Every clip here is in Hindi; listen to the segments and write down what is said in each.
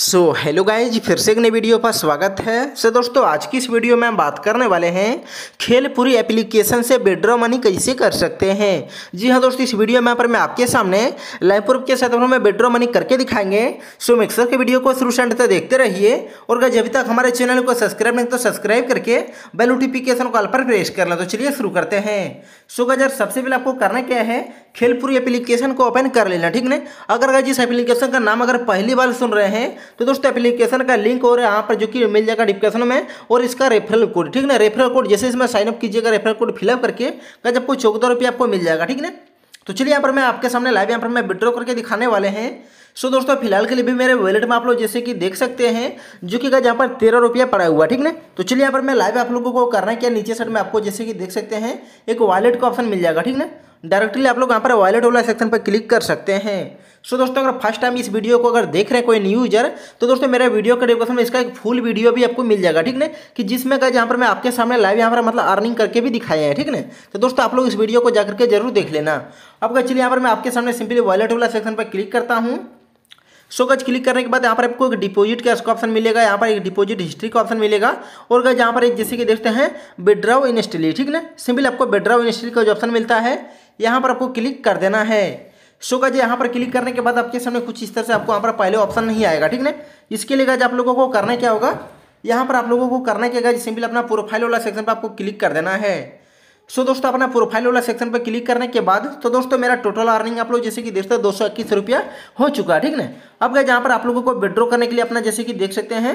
सो हेलो गाइज फिर से एक नई वीडियो पर स्वागत है सो so, दोस्तों आज की इस वीडियो में हम बात करने वाले हैं खेल पूरी एप्लीकेशन से विड्रॉ मनी कैसे कर सकते हैं जी हाँ दोस्तों इस वीडियो में पर मैं आपके सामने लाइव प्रूफ के साथ में विड्रॉ मनी करके दिखाएंगे सो मिक्सर के वीडियो को शुरू से तक देखते रहिए और गाइज अभी तक हमारे चैनल को सब्सक्राइब नहीं तो सब्सक्राइब करके बेल नोटिफिकेशन कॉल पर प्रेस करना तो चलिए शुरू करते हैं सो so, गाइज सबसे पहले आपको करना क्या है खेलपुरी एप्लीकेशन को ओपन कर लेना ठीक है अगर गाइज इस एप्लीकेशन का नाम अगर पहली बार सुन रहे हैं तो दोस्तों एप्लीकेशन का लिंक और यहाँ पर जो कि मिल जाएगा डिस्क्रिप्शन में और इसका रेफरल कोड ठीक ना रेफरल कोड जैसे इसमें साइनअप कीजिएगा रेफरल कोड फिलअप करके का आपको चौदह रुपये आपको मिल जाएगा ठीक ना तो चलिए यहाँ पर मैं आपके सामने लाइव यहाँ पर मैं विड्रॉ करके दिखाने वाले हैं सो so, दोस्तों फिलहाल के लिए भी मेरे वॉलेट में आप लोग जैसे कि देख सकते हैं जो कि यहाँ पर तेरह रुपया पड़ा हुआ ठीक ना तो चलिए यहाँ पर मैं लाइव आप लोगों को करना क्या नीचे साइड में आपको जैसे कि देख सकते हैं एक वॉलेट का ऑप्शन मिल जाएगा ठीक ना डायरेक्टली आप लोग यहाँ पर वॉलेट वाला सेक्शन पर क्लिक कर सकते हैं सो so, दोस्तों अगर फर्स्ट टाइम इस वीडियो को अगर देख रहे हैं कोई न्यू यूजर तो दोस्तों मेरा वीडियो का डिस्क्रिप्शन में इसका एक फुल वीडियो भी आपको मिल जाएगा ठीक है कि जिसमें का जहाँ पर मैं आपके सामने लाइव यहाँ पर मतलब अर्निंग करके भी दिखाया है ठीक है तो दोस्तों आप लोग इस वीडियो को जाकर के जरूर देख लेना अब चलिए यहाँ पर मैं आपके सामने सिंपली वॉलेट वाला सेक्शन पर क्लिक करता हूँ सो गज क्लिक करने के बाद यहाँ पर आपको एक डिपॉजिट का इसका ऑप्शन मिलेगा यहाँ पर एक डिपॉजिट हिस्ट्री का ऑप्शन मिलेगा और गज यहाँ पर एक जैसे कि देखते हैं विड्राव इनस्टली ठीक ना सिंपल आपको विड्राव इनस्टली का जो ऑप्शन मिलता है यहाँ पर आपको क्लिक कर देना है सो का यहाँ पर क्लिक करने के बाद आपके सामने कुछ इस तरह से आपको यहाँ पर पहले ऑप्शन नहीं आएगा ठीक ना इसके लिए आप लोगों को करना क्या होगा यहाँ पर आप लोगों को करना क्या होगा सिंपल अपना प्रोफाइल वाला सेक्शन पर आपको क्लिक कर देना है सो so, दोस्तों अपना प्रोफाइल वाला सेक्शन पर क्लिक करने के बाद तो दोस्तों मेरा टोटल अर्निंग आप लोग जैसे कि देख सकते हैं दो सौ इक्कीस रुपया हो चुका है ठीक ना अब गए यहाँ पर आप लोगों को विड्रॉ करने के लिए अपना जैसे कि देख सकते हैं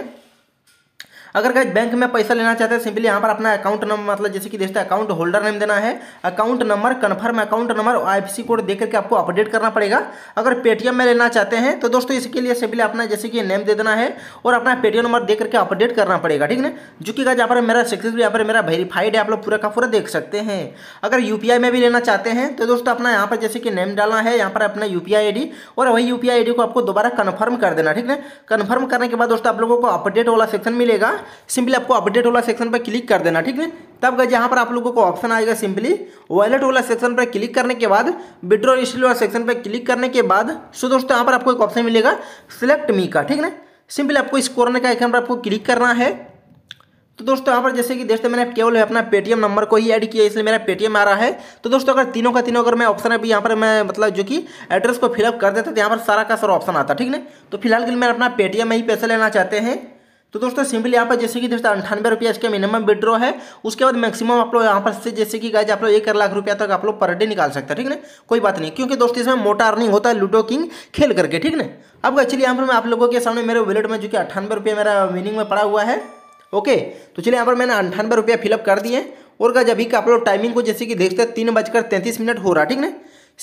अगर गाइज बैंक में पैसा लेना चाहते हैं सिंपली यहाँ पर अपना अकाउंट नंबर मतलब जैसे कि दोस्तों अकाउंट होल्डर नेम देना है account number confirm account number और आई कोड दे करके आपको अपडेट करना पड़ेगा अगर पेटीएम में लेना चाहते हैं तो दोस्तों इसके लिए सिंपली अपना जैसे कि नेम दे देना है और अपना पेटीएम नंबर दे करके अपडेट करना पड़ेगा ठीक है जो कि गाइज यहाँ पर मेरा सक्सेसफुल यहाँ पर मेरा वेरीफाइड है आप लोग पूरा का पूरा देख सकते हैं अगर यू में भी लेना चाहते हैं तो दोस्तों अपना यहाँ पर जैसे कि नेम डालना है यहाँ पर अपना यू पी और वही यू पी को आपको दोबारा कन्फर्म कर देना ठीक है कन्फर्म करने के बाद दोस्तों आप लोगों को अपडेट वाला सेक्शन मिलेगा सिंपली आपको अपडेट वाला सेक्शन पर क्लिक कर देना ठीक है तब गए यहाँ पर आप लोगों को ऑप्शन आएगा सिंपली वॉलेट वाला सेक्शन पर क्लिक करने के बाद विड्रॉ स्टील वाला सेक्शन पर क्लिक करने के बाद सो दोस्तों यहाँ पर आपको एक ऑप्शन मिलेगा सिलेक्ट मी का ठीक है सिंपली आपको इस कॉर्नर का आइकन पर आपको क्लिक करना है तो दोस्तों यहाँ पर जैसे कि देखते मैंने केवल अपना पेटीएम नंबर को ही ऐड किया इसलिए मेरा पेटीएम आ रहा है तो दोस्तों अगर तीनों का तीनों अगर मैं ऑप्शन अभी यहाँ पर मैं मतलब जो कि एड्रेस को फिलअप कर देता तो यहाँ पर सारा का सारा ऑप्शन आता ठीक है तो फिलहाल के लिए मैं अपना पेटीएम में ही पैसे लेना चाहते हैं तो दोस्तों सिंपली यहाँ पर जैसे कि दोस्तों अंठानवे रुपया इसका मिनिमम विड्रॉ है उसके बाद मैक्सिमम आप लोग यहाँ पर से जैसे कि गाइज आप लोग एक लाख रुपया तक आप लोग पर डे निकाल सकते हैं ठीक है कोई बात नहीं क्योंकि दोस्तों इसमें मोटा अर्निंग होता है लूडो किंग खेल करके ठीक है अब एक्चुअली यहाँ पर मैं आप लोगों के सामने मेरे वॉलेट में जो कि अट्ठानवे रुपया मेरा विनिंग में पड़ा हुआ है ओके तो चलिए यहाँ पर मैंने अंठानवे रुपया फिलअप कर दिए और गज अभी का आप लोग टाइमिंग को जैसे कि देखते हैं तीन बजकर तैंतीस मिनट हो रहा ठीक ना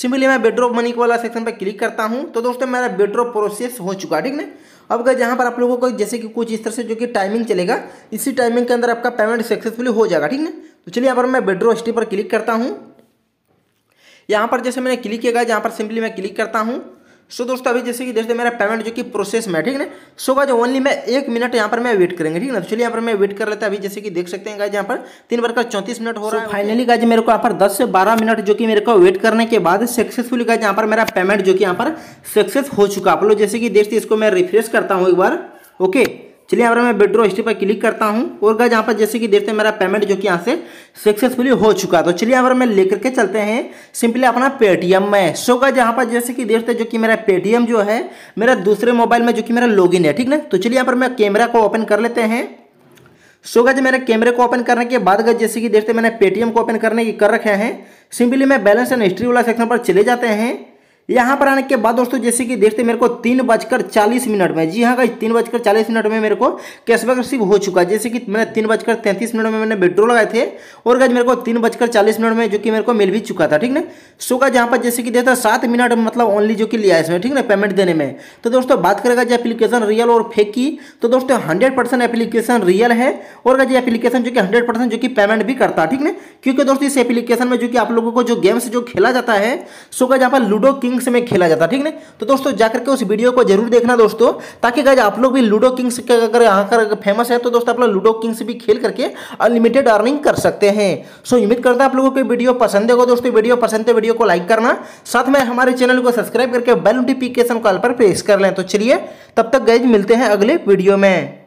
सिंपली मैं बेड्रॉप मनी वाला सेक्शन पर क्लिक करता हूँ तो दोस्तों मेरा बेड्रॉप प्रोसेस हो चुका ठीक ना अब अगर जहाँ पर आप लोगों को जैसे कि कुछ इस तरह से जो कि टाइमिंग चलेगा इसी टाइमिंग के अंदर आपका पेमेंट सक्सेसफुली हो जाएगा ठीक है तो चलिए यहाँ पर मैं बेड्रो हिस्ट्री पर क्लिक करता हूँ यहाँ पर जैसे मैंने क्लिक किया गया जहाँ पर सिंपली मैं क्लिक करता हूँ सो दोस्तों अभी जैसे कि देखते मेरा पेमेंट जो कि प्रोसेस में ठीक है सो का जो ओनली मैं एक मिनट यहाँ पर मैं वेट करेंगे ठीक है ना तो चलिए यहाँ पर मैं वेट कर लेता अभी जैसे कि देख सकते हैं गाइज यहाँ पर तीन बजकर चौंतीस मिनट हो so, रहा है फाइनली गाइज मेरे को यहाँ पर दस से बारह मिनट जो कि मेरे को वेट करने के बाद सक्सेसफुली गाइज यहाँ पर मेरा पेमेंट जो कि यहाँ पर सक्सेस हो चुका आप लोग जैसे कि देखते इसको मैं रिफ्रेश करता हूँ एक बार ओके चलिए यहाँ पर मैं विड्रो हिस्ट्री पर क्लिक करता हूँ और गज यहाँ पर जैसे कि देखते हैं मेरा पेमेंट जो कि यहाँ से सक्सेसफुली हो चुका तो चलिए यहाँ पर मैं लेकर के चलते हैं सिंपली अपना पेटीएम में सो गज यहाँ पर जैसे कि देखते हैं जो कि मेरा पेटीएम जो है मेरा दूसरे मोबाइल में जो कि मेरा लॉग है ठीक ना तो चलिए यहाँ पर मैं कैमरा को ओपन कर लेते हैं सो गज मेरे कैमरे को ओपन करने के बाद गज जैसे कि देखते मैंने पेटीएम को ओपन करने की कर रखे हैं सिंपली मैं बैलेंस एंड हिस्ट्री वाला सेक्शन पर चले जाते हैं यहाँ पर आने के बाद दोस्तों जैसे कि देखते मेरे को तीन बजकर चालीस मिनट में जी हाँ का तीन बजकर चालीस मिनट में मेरे को कैशबैक रिसीव हो चुका है जैसे कि मैंने तीन बजकर तैंतीस मिनट में मैंने विड्रो लगाए थे और गाइज मेरे को तीन बजकर चालीस मिनट में जो कि मेरे को मिल भी चुका था ठीक ना सो का जहाँ पर जैसे कि देखता सात मिनट मतलब ओनली जो कि लिया इसमें ठीक ना पेमेंट देने में तो दोस्तों बात करेगा जो एप्लीकेशन रियल और फेक की तो दोस्तों हंड्रेड एप्लीकेशन रियल है और गाइज एप्लीकेशन जो कि हंड्रेड जो कि पेमेंट भी करता है ठीक ना क्योंकि दोस्तों इस एप्लीकेशन में जो कि आप लोगों को जो गेम्स जो खेला जाता है सो का जहाँ पर लूडो किंग किंग्स में खेला जाता ठीक है तो दोस्तों जाकर के उस वीडियो को जरूर देखना दोस्तों ताकि गाइज आप लोग भी लूडो किंग्स के अगर यहाँ का फेमस है तो दोस्तों आप लोग लूडो किंग्स भी खेल करके अनलिमिटेड अर्निंग कर सकते हैं सो उम्मीद करता हूँ आप लोगों को वीडियो पसंद है दोस्तों वीडियो पसंद है तो वीडियो को लाइक करना साथ में हमारे चैनल को सब्सक्राइब करके बेल नोटिफिकेशन कॉल पर प्रेस कर लें तो चलिए तब तक गैज मिलते हैं अगले वीडियो में